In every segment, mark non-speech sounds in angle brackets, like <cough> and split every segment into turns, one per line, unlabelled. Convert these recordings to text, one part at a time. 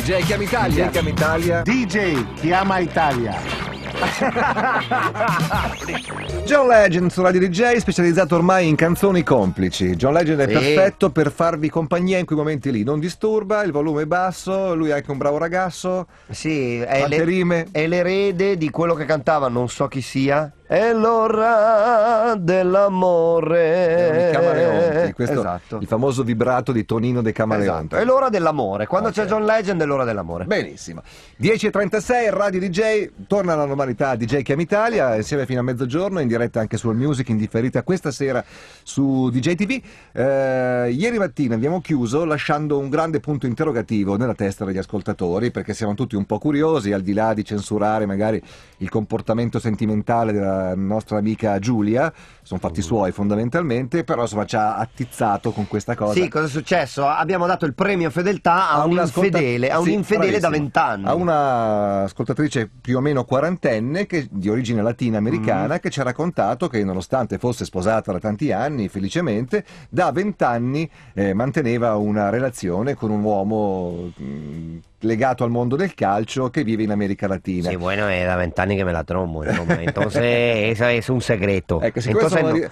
DJ Chiama Italia. DJ Chiama Italia. DJ Chiama Italia. <laughs> John Legend su Radio DJ, specializzato ormai in canzoni complici. John Legend è sì. perfetto per farvi compagnia in quei momenti lì. Non disturba, il volume è basso, lui è anche un bravo ragazzo. Sì, è, le, è l'erede di quello che cantava,
non so chi sia. È l'ora dell'amore. Camaleonti, questo esatto.
il famoso vibrato di Tonino De Camaleonti. Esatto. È l'ora dell'amore. Quando okay. c'è John Legend è l'ora dell'amore. Benissimo. 10.36, Radio DJ, torna alla normalità qualità di DJ Cam Italia, insieme fino a mezzogiorno, in diretta anche su sul Music, differita questa sera su DJ TV. Eh, ieri mattina abbiamo chiuso lasciando un grande punto interrogativo nella testa degli ascoltatori, perché siamo tutti un po' curiosi, al di là di censurare magari il comportamento sentimentale della nostra amica Giulia, sono fatti suoi fondamentalmente, però insomma ci ha attizzato con questa cosa. Sì,
cosa è successo? Abbiamo dato il premio fedeltà a, a un infedele, a un sì, infedele da vent'anni. A
una ascoltatrice più o meno quarantenne diciottenne che, di origine latina americana mm. che ci ha raccontato che nonostante fosse sposata da tanti anni, felicemente, da vent'anni eh, manteneva una relazione con un uomo... Mh, mm, legato al mondo del calcio che vive in America Latina. Sí,
bueno, è da vent'anni
che me la trombo. <laughs> Entonces, entonces eso es un segreto.
Ecco, entonces, sono, no,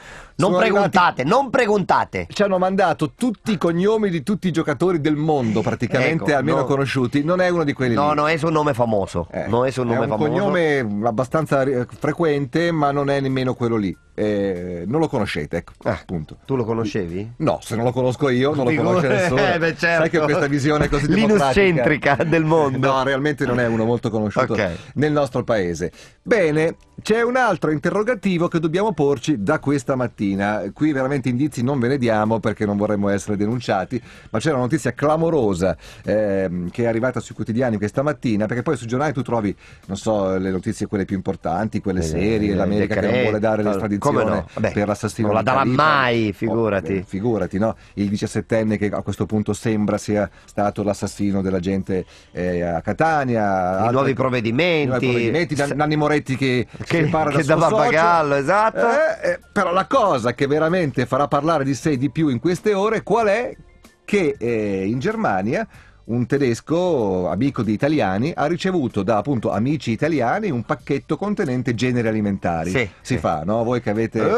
non
preguntate, arrivati, non preguntate. Ci hanno mandato tutti i cognomi di tutti i giocatori del mondo, praticamente, ecco, almeno no,
conosciuti. Non è uno di quelli No, lì. no, è un nome famoso. Eh, no, es un nome è un famoso. cognome
abbastanza frequente, ma non è nemmeno quello lì. Eh, non lo conoscete, ecco, ah, appunto. Tu lo conoscevi? No, se non lo conosco io, non lo conosce nessuno. <laughs> eh, beh, certo. Sai che ho certo. questa visione così Linus democratica... centrica <laughs> del mondo. No, realmente non è uno molto conosciuto okay. nel nostro paese. Bene, c'è un altro interrogativo che dobbiamo porci da questa mattina. Qui veramente indizi non ve ne diamo perché non vorremmo essere denunciati, ma c'è una notizia clamorosa ehm, che è arrivata sui quotidiani questa mattina, perché poi sui giornali tu trovi, non so, le notizie quelle più importanti, quelle eh, serie, l'America decreto, che non vuole dare l'estradizione no? Vabbè, per l'assassino. Non la dava mai, oh, figurati. Oh, beh, figurati, no? Il 17enne che a questo punto sembra sia stato l'assassino dell'agente eh, a Catania. I altre, nuovi provvedimenti. I Nuovi provvedimenti S- Nanni Moretti che, che, che parla che da Pappagallo, esatto. Eh, eh, però la cosa che veramente farà parlare di sé di più in queste ore qual è? Che eh, in Germania un tedesco, amico di italiani, ha ricevuto da appunto amici italiani un pacchetto contenente generi alimentari. Sì, si sì. fa, no? Voi che avete... Eh,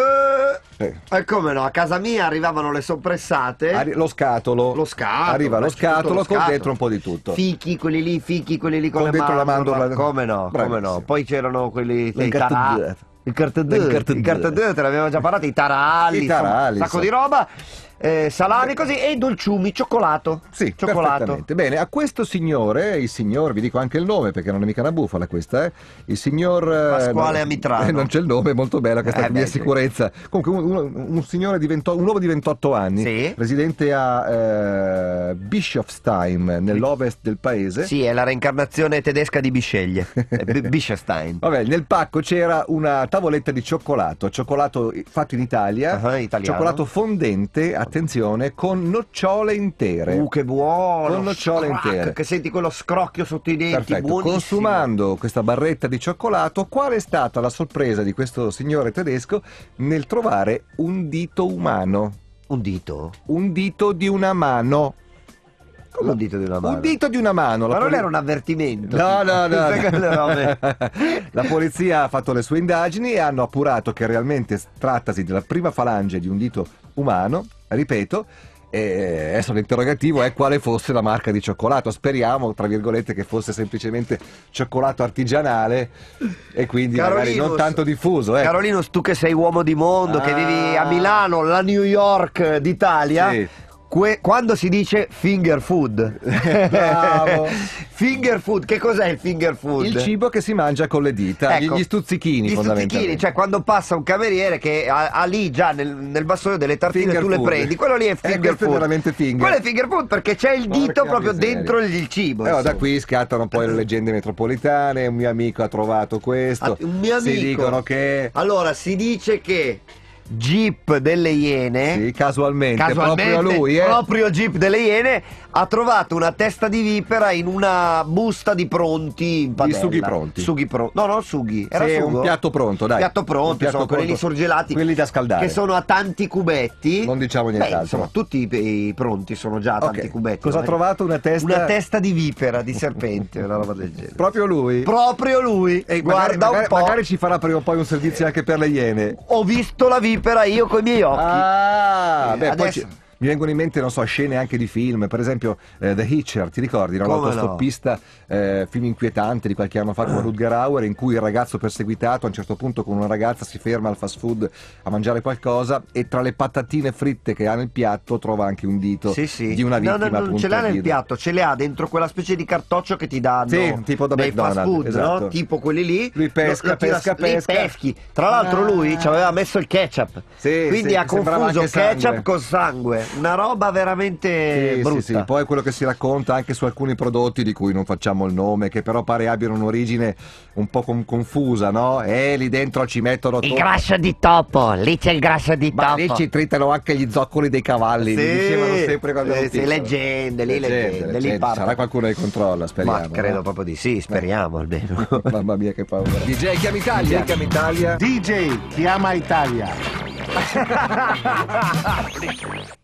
eh.
E come no? A casa mia arrivavano le soppressate. Arri- lo scatolo. Lo scatolo. Arriva lo scatolo, lo scatolo con dentro un po' di tutto. Fichi, quelli lì, fichi, quelli lì con, con le dentro mandorla. la mandorla. Come no? Bravissimo. Come no? Poi c'erano quelli dei tarà. Il cartadù, il cartadù, te l'abbiamo già parlato, i taralli, un sacco di roba
eh, salami
così e dolciumi, cioccolato.
Sì, cioccolato. Bene, a questo signore, il signor, vi dico anche il nome perché non è mica una bufala questa, eh? il signor... Eh, Pasquale no, Amitrano. Eh, non c'è il nome, molto bello, questa eh, mia sì. sicurezza. Comunque un, un, un signore di 20, un uomo di 28 anni, sì. residente a eh, Bischofstein, nell'ovest del paese. Sì, è la reincarnazione tedesca di Bisceglie, <laughs> Bischofstein. Vabbè, nel pacco c'era una tavoletta di cioccolato, cioccolato eh, fatto in Italia, uh ah, -huh, cioccolato fondente a attenzione, con nocciole intere. Uh, che buono! Con nocciole scroc, intere. Che senti
quello scrocchio sotto i denti, Perfetto. buonissimo.
Consumando questa barretta di cioccolato, qual è stata la sorpresa di questo signore tedesco nel trovare un dito umano? Un dito? Un dito di una mano. Come Un dito di una mano. Un dito di una mano. Ma non poli... era un avvertimento. No, no, <laughs> no. <laughs> la polizia ha fatto le sue indagini e hanno appurato che realmente trattasi della prima falange di un dito umano ripeto, e eh, adesso l'interrogativo è quale fosse la marca di cioccolato. Speriamo, tra virgolette, che fosse semplicemente cioccolato artigianale e quindi Carolinos, magari non tanto diffuso. Eh. Ecco.
Carolinos, tu che sei uomo di mondo, ah. che vivi a ah. Milano, la New York d'Italia. Sì Que quando si dice finger food, <laughs>
finger food, che cos'è il finger food? Il cibo che si mangia con le dita, ecco, gli stuzzichini. Gli stuzzichini,
cioè quando passa un cameriere che ha, ha lì già nel, nel, vassoio delle tartine finger tu food. le prendi, quello lì è eh, finger eh, food. È veramente finger. Quello è finger food perché c'è il Porca dito proprio miseria. dentro il cibo. Allora, eh, oh, da
qui scattano poi le leggende metropolitane, un mio amico ha trovato questo. A, ah, un mio amico. Si dicono che Allora, si dice che Jeep delle Iene. Sì,
casualmente, casualmente proprio lui, eh. Proprio Jeep delle Iene ha trovato una testa di vipera in una busta di pronti in padella. Di sughi pronti. Sughi pro- no, no, sughi. Era sì, un piatto pronto, dai. Piatto pronto, piatto sono pronto. quelli sorgelati. Quelli da scaldare. Che sono a tanti cubetti. Non diciamo nient'altro. Insomma, tutti i, pronti sono già a tanti okay. cubetti. Cosa ha trovato? Una testa... Una testa di vipera, di serpente,
una roba del genere. Proprio lui? Proprio lui. E guarda magari, un po'. Magari ci farà prima o poi un servizio anche per le Iene. Ho visto la vipera peraí,
eu comi, ó. Ah, é, bem, pode,
mi vengono in mente, non so, scene anche di film, per esempio eh, The Hitcher, ti ricordi? No? L'autostoppista, no? eh, film inquietante di qualche anno fa con Rutger Hauer, in cui il ragazzo perseguitato a un certo punto con una ragazza si ferma al fast food a mangiare qualcosa e tra le patatine fritte che ha nel piatto trova anche un dito sì, sì. di una vittima. No, no, non ce l'ha nel dito.
piatto, ce le ha dentro quella specie di cartoccio che ti danno sì, tipo da nei McDonald's, fast food, esatto. no? tipo quelli lì. Lui pesca, lo, lo pesca, tira, pesca. peschi. Tra l'altro lui ci aveva messo il ketchup, sì, quindi ha confuso ketchup con sangue
una roba veramente sì, brutta. Sì, sì. Poi quello che si racconta anche su alcuni prodotti di cui non facciamo il nome, che però pare abbiano un'origine un po' com- confusa, no? E lì dentro ci mettono tutto. Il grasso di topo, lì c'è il grasso di Ma topo. lì ci tritano anche gli zoccoli
dei cavalli, sì, dicevano sempre quando sì, sì, leggende,
lì leggende, leggende, leggende. Lì Sarà
qualcuno che controlla, speriamo. Ma credo no? proprio di sì, speriamo almeno. <laughs> Mamma mia che paura. DJ
Chiama Italia. DJ Chiama Italia. DJ
Chiama Italia.